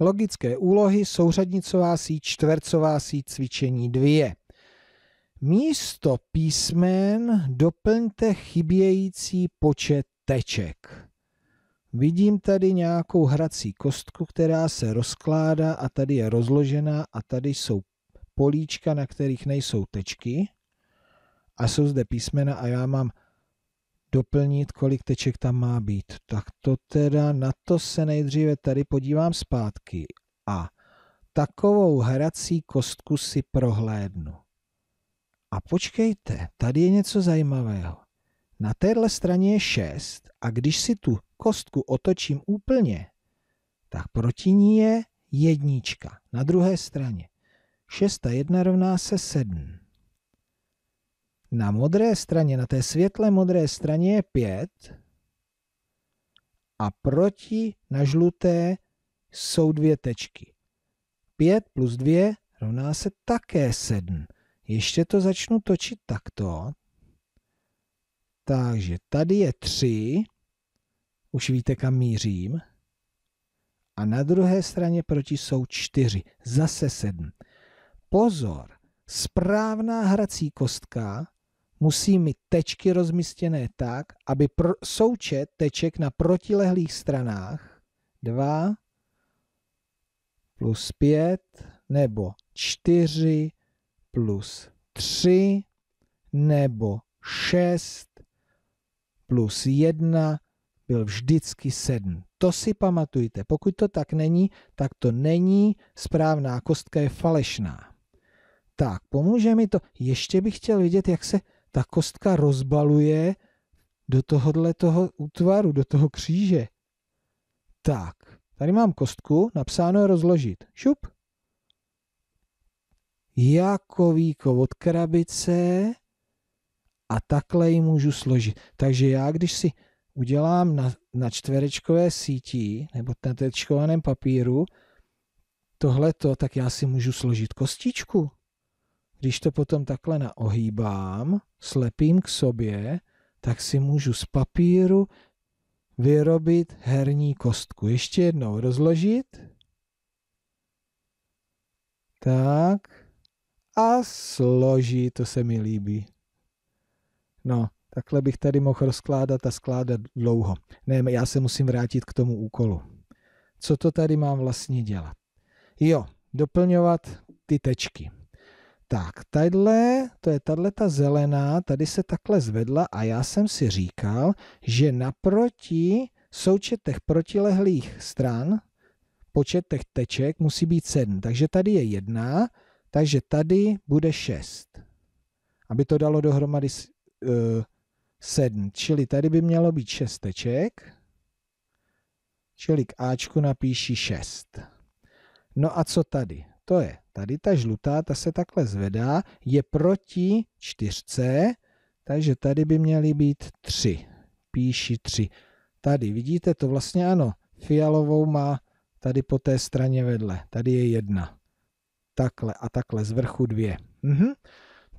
Logické úlohy, souřadnicová síť, čtvercová síť, cvičení dvě. Místo písmen doplňte chybějící počet teček. Vidím tady nějakou hrací kostku, která se rozkládá a tady je rozložená a tady jsou políčka, na kterých nejsou tečky a jsou zde písmena a já mám doplnit, kolik teček tam má být. Tak to teda, na to se nejdříve tady podívám zpátky a takovou hrací kostku si prohlédnu. A počkejte, tady je něco zajímavého. Na téhle straně je 6 a když si tu kostku otočím úplně, tak proti ní je jednička na druhé straně. 6 a 1 rovná se 7 na modré straně, na té světle modré straně je 5 a proti na žluté jsou dvě tečky. 5 plus 2 rovná se také 7. Ještě to začnu točit takto. Takže tady je 3, už víte, kam mířím. A na druhé straně proti jsou 4, zase 7. Pozor, správná hrací kostka musí mít tečky rozmístěné tak, aby pro součet teček na protilehlých stranách 2 plus 5 nebo 4 plus 3 nebo 6 plus 1 byl vždycky 7. To si pamatujte. Pokud to tak není, tak to není správná kostka, je falešná. Tak, pomůže mi to. Ještě bych chtěl vidět, jak se ta kostka rozbaluje do tohohle toho útvaru, do toho kříže. Tak, tady mám kostku, napsáno je rozložit. Šup. Jako víko od krabice a takhle ji můžu složit. Takže já, když si udělám na, na čtverečkové síti nebo na tečkovaném papíru tohleto, tak já si můžu složit kostičku. Když to potom takhle naohýbám, slepím k sobě, tak si můžu z papíru vyrobit herní kostku. Ještě jednou rozložit. Tak. A složí, to se mi líbí. No, takhle bych tady mohl rozkládat a skládat dlouho. Ne, já se musím vrátit k tomu úkolu. Co to tady mám vlastně dělat? Jo, doplňovat ty tečky. Tak, tadyhle, to je tahle ta zelená, tady se takhle zvedla a já jsem si říkal, že naproti součet těch protilehlých stran, počet těch teček musí být 7. Takže tady je jedna, takže tady bude 6. Aby to dalo dohromady 7. Eh, čili tady by mělo být 6 teček, čili k Ačku napíši 6. No a co tady? to je tady ta žlutá, ta se takhle zvedá, je proti čtyřce, takže tady by měly být tři. Píši tři. Tady vidíte to vlastně ano, fialovou má tady po té straně vedle, tady je jedna. Takhle a takhle, z vrchu dvě. Mhm.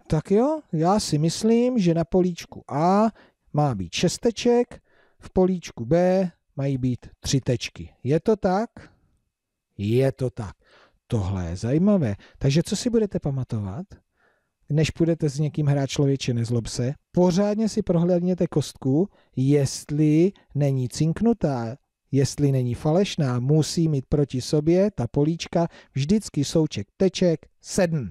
Tak jo, já si myslím, že na políčku A má být šesteček, v políčku B mají být tři tečky. Je to tak? Je to tak. Tohle je zajímavé. Takže co si budete pamatovat? Než půjdete s někým hrát člověče, nezlob se, pořádně si prohlédněte kostku, jestli není cinknutá, jestli není falešná, musí mít proti sobě ta políčka vždycky souček teček sedm.